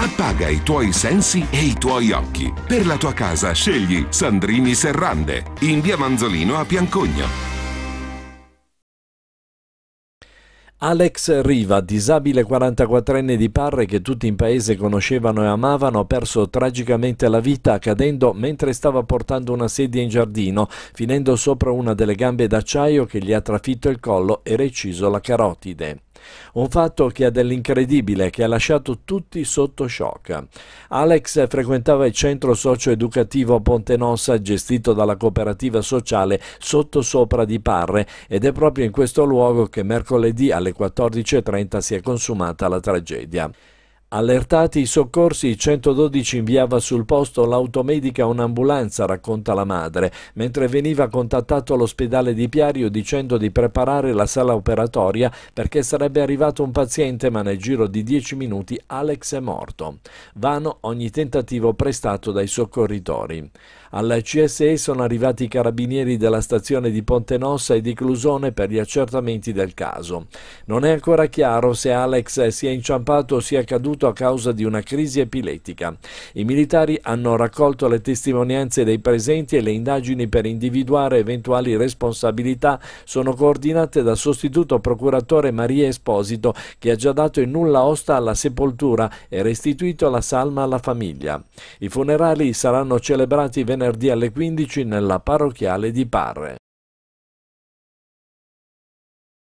Appaga i tuoi sensi e i tuoi occhi. Per la tua casa scegli Sandrini Serrande, in via Manzolino a Piancogno. Alex Riva, disabile 44enne di Parre che tutti in paese conoscevano e amavano, ha perso tragicamente la vita cadendo mentre stava portando una sedia in giardino, finendo sopra una delle gambe d'acciaio che gli ha trafitto il collo e reciso la carotide. Un fatto che ha dell'incredibile, che ha lasciato tutti sotto shock. Alex frequentava il centro socio-educativo Ponte Nossa gestito dalla cooperativa sociale Sottosopra di Parre ed è proprio in questo luogo che mercoledì alle 14.30 si è consumata la tragedia. Allertati i soccorsi, il 112 inviava sul posto l'automedica a un'ambulanza, racconta la madre, mentre veniva contattato l'ospedale di Piario dicendo di preparare la sala operatoria perché sarebbe arrivato un paziente ma nel giro di 10 minuti Alex è morto. Vano ogni tentativo prestato dai soccorritori. Alla CSE sono arrivati i carabinieri della stazione di Ponte Nossa e di Clusone per gli accertamenti del caso. Non è ancora chiaro se Alex sia inciampato o sia caduto deceduto a causa di una crisi epilettica. I militari hanno raccolto le testimonianze dei presenti e le indagini per individuare eventuali responsabilità sono coordinate dal sostituto procuratore Maria Esposito che ha già dato il nulla osta alla sepoltura e restituito la salma alla famiglia. I funerali saranno celebrati venerdì alle 15 nella parrocchiale di Parre.